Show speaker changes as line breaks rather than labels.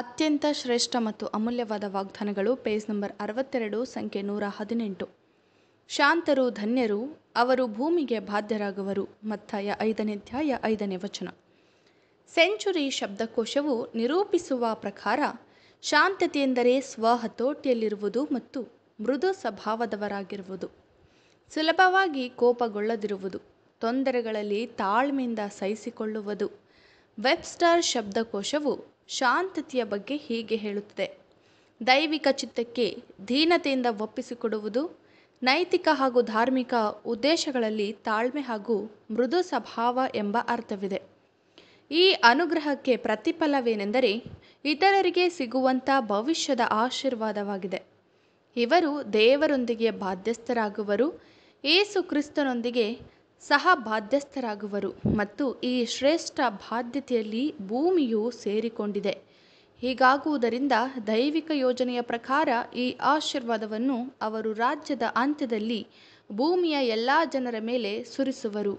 ಅತ್ಯಂತ ಶ್ರೇಷ್ಠ ಮತ್ತು ಅಮೂಲ್ಯವಾದ ವಾಗ್ದಾನಗಳು ಪೇಜ್ ನಂಬರ್ ಅರವತ್ತೆರಡು ಸಂಖ್ಯೆ ನೂರ ಹದಿನೆಂಟು ಶಾಂತರು ಧನ್ಯರು ಅವರು ಭೂಮಿಗೆ ಬಾಧ್ಯರಾಗುವರು ಮತ್ತಾಯ ಐದನೇ ಧ್ಯಾಯ ಐದನೇ ವಚನ ಸೆಂಚುರಿ ಶಬ್ದಕೋಶವು ನಿರೂಪಿಸುವ ಪ್ರಕಾರ ಶಾಂತತೆಯೆಂದರೆ ಸ್ವಹತೋಟಿಯಲ್ಲಿರುವುದು ಮತ್ತು ಮೃದು ಸ್ವಭಾವದವರಾಗಿರುವುದು ಸುಲಭವಾಗಿ ಕೋಪಗೊಳ್ಳದಿರುವುದು ತೊಂದರೆಗಳಲ್ಲಿ ತಾಳ್ಮೆಯಿಂದ ಸಹಿಸಿಕೊಳ್ಳುವುದು ವೆಬ್ಸ್ಟಾರ್ ಶಬ್ದಕೋಶವು ಶಾಂತತೆಯ ಬಗ್ಗೆ ಹೀಗೆ ಹೇಳುತ್ತದೆ ದೈವಿಕ ಚಿತ್ತಕ್ಕೆ ದೀನತೆಯಿಂದ ಒಪ್ಪಿಸಿಕೊಡುವುದು ನೈತಿಕ ಹಾಗೂ ಧಾರ್ಮಿಕ ಉದ್ದೇಶಗಳಲ್ಲಿ ತಾಳ್ಮೆ ಹಾಗೂ ಮೃದು ಸ್ವಭಾವ ಎಂಬ ಅರ್ಥವಿದೆ ಈ ಅನುಗ್ರಹಕ್ಕೆ ಪ್ರತಿಫಲವೇನೆಂದರೆ ಇತರರಿಗೆ ಸಿಗುವಂಥ ಭವಿಷ್ಯದ ಆಶೀರ್ವಾದವಾಗಿದೆ ಇವರು ದೇವರೊಂದಿಗೆ ಬಾಧ್ಯಸ್ಥರಾಗುವರು ಏಸು ಕ್ರಿಸ್ತನೊಂದಿಗೆ ಸಹ ಬಾಧ್ಯಸ್ಥರಾಗುವರು ಮತ್ತು ಈ ಶ್ರೇಷ್ಠ ಬಾಧ್ಯತೆಯಲ್ಲಿ ಭೂಮಿಯು ಸೇರಿಕೊಂಡಿದೆ ಹೀಗಾಗುವುದರಿಂದ ದೈವಿಕ ಯೋಜನೆಯ ಪ್ರಕಾರ ಈ ಆಶೀರ್ವಾದವನ್ನು ಅವರು ರಾಜ್ಯದ ಅಂತ್ಯದಲ್ಲಿ ಭೂಮಿಯ ಎಲ್ಲ ಜನರ ಮೇಲೆ ಸುರಿಸುವರು